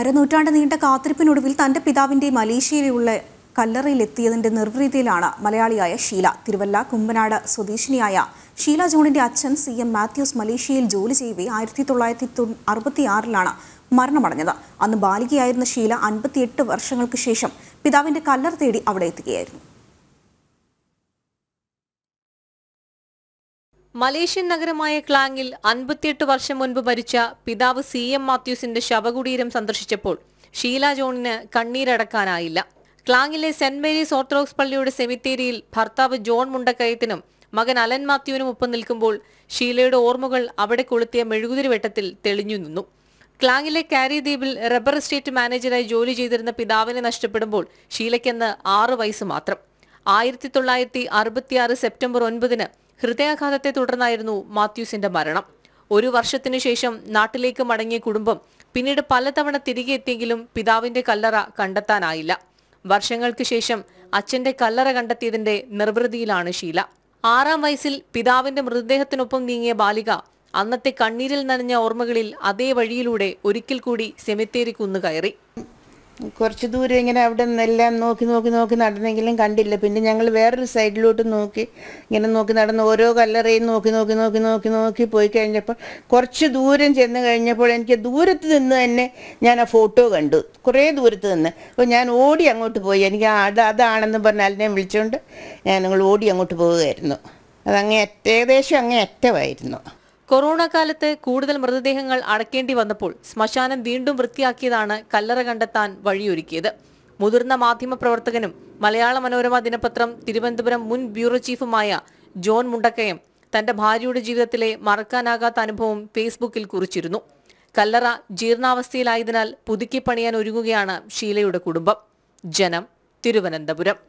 അരനൂറ്റാണ്ട് നീണ്ട കാത്തിരിപ്പിനൊടുവിൽ തന്റെ പിതാവിന്റെ മലേഷ്യയിലുള്ള കല്ലറയിലെത്തിയതിന്റെ നിർവൃതിയിലാണ് മലയാളിയായ ഷീല തിരുവല്ല കുമ്പനാട് സ്വദേശിനിയായ ഷീല ജോണിന്റെ അച്ഛൻ സി എം മാത്യൂസ് മലേഷ്യയിൽ ജോലി ചെയ്യവേ ആയിരത്തി തൊള്ളായിരത്തി അറുപത്തിയാറിലാണ് മരണമടഞ്ഞത് അന്ന് ബാലികയായിരുന്ന ഷീല അൻപത്തിയെട്ട് വർഷങ്ങൾക്ക് ശേഷം പിതാവിന്റെ കല്ലർ തേടി അവിടെ എത്തുകയായിരുന്നു മലേഷ്യൻ നഗരമായ ക്ലാങ്ങിൽ അൻപത്തിയെട്ട് വർഷം മുൻപ് മരിച്ച പിതാവ് സി എം മാത്യൂസിന്റെ ശവകുടീരം സന്ദർശിച്ചപ്പോൾ ഷീല ജോണിന് കണ്ണീരടക്കാനായില്ല ക്ലാങ്ങിലെ സെന്റ് മേരീസ് ഓർത്തഡോക്സ് പള്ളിയുടെ സെമിത്തേരിയിൽ ഭർത്താവ് ജോൺ മുണ്ടക്കയത്തിനും മകൻ അലൻ മാത്യുവിനും ഒപ്പം നിൽക്കുമ്പോൾ ഷീലയുടെ ഓർമ്മകൾ അവിടെ കൊളുത്തിയ മെഴുകുതിരി വെട്ടത്തിൽ തെളിഞ്ഞു നിന്നു ക്ലാങ്ങിലെ കാരി ദ്വീപിൽ റബ്ബർ എസ്റ്റേറ്റ് മാനേജരായി ജോലി ചെയ്തിരുന്ന പിതാവിനെ നഷ്ടപ്പെടുമ്പോൾ ഷീലയ്ക്കെന്ന് ആറ് വയസ്സ് മാത്രം ആയിരത്തി തൊള്ളായിരത്തി അറുപത്തിയാറ് സെപ്റ്റംബർ ഒൻപതിന് ഹൃദയാഘാതത്തെ തുടർന്നായിരുന്നു മാത്യൂസിന്റെ മരണം ഒരു വർഷത്തിനു ശേഷം നാട്ടിലേക്ക് മടങ്ങിയ കുടുംബം പിന്നീട് പലതവണ തിരികെ എത്തിയെങ്കിലും പിതാവിന്റെ കല്ലറ കണ്ടെത്താനായില്ല വർഷങ്ങൾക്ക് ശേഷം അച്ഛന്റെ കല്ലറ കണ്ടെത്തിയതിന്റെ നിർവൃതിയിലാണ് ഷീല ആറാം വയസ്സിൽ പിതാവിന്റെ മൃതദേഹത്തിനൊപ്പം നീങ്ങിയ ബാലിക അന്നത്തെ കണ്ണീരിൽ നനഞ്ഞ ഓർമ്മകളിൽ അതേ വഴിയിലൂടെ ഒരിക്കൽ കൂടി സെമിത്തേരി കുന്നുകയറി കുറച്ച് ദൂരം ഇങ്ങനെ അവിടെ നിന്നെല്ലാം നോക്കി നോക്കി നോക്കി നടന്നെങ്കിലും കണ്ടില്ല പിന്നെ ഞങ്ങൾ വേറൊരു സൈഡിലോട്ട് നോക്കി ഇങ്ങനെ നോക്കി നടന്ന് ഓരോ കല്ലറയും നോക്കി നോക്കി നോക്കി നോക്കി നോക്കി പോയി കഴിഞ്ഞപ്പോൾ കുറച്ച് ദൂരം ചെന്ന് കഴിഞ്ഞപ്പോൾ എനിക്ക് ദൂരത്ത് നിന്ന് തന്നെ ഞാൻ ആ ഫോട്ടോ കണ്ടു കുറേ ദൂരത്ത് നിന്ന് അപ്പോൾ ഞാൻ ഓടി അങ്ങോട്ട് പോയി എനിക്ക് അത് അതാണെന്ന് പറഞ്ഞാൽ അതിനെ വിളിച്ചുകൊണ്ട് ഞാൻ നിങ്ങൾ ഓടി അങ്ങോട്ട് പോവുകയായിരുന്നു അതങ്ങേ ഏകദേശം അങ്ങേ അറ്റമായിരുന്നു കൊറോണ കാലത്ത് കൂടുതൽ മൃതദേഹങ്ങൾ അടക്കേണ്ടി വന്നപ്പോൾ ശ്മശാനം വീണ്ടും വൃത്തിയാക്കിയതാണ് കല്ലറ കണ്ടെത്താൻ വഴിയൊരുക്കിയത് മുതിർന്ന മാധ്യമപ്രവർത്തകനും മലയാള മനോരമ ദിനപത്രം തിരുവനന്തപുരം മുൻ ബ്യൂറോ ചീഫുമായ ജോൺ മുണ്ടക്കയം തന്റെ ഭാര്യയുടെ ജീവിതത്തിലെ മറക്കാനാകാത്ത അനുഭവം ഫേസ്ബുക്കിൽ കുറിച്ചിരുന്നു കല്ലറ ജീർണാവസ്ഥയിലായതിനാൽ പുതുക്കി പണിയാൻ ഒരുങ്ങുകയാണ് ഷീലയുടെ കുടുംബം ജനം തിരുവനന്തപുരം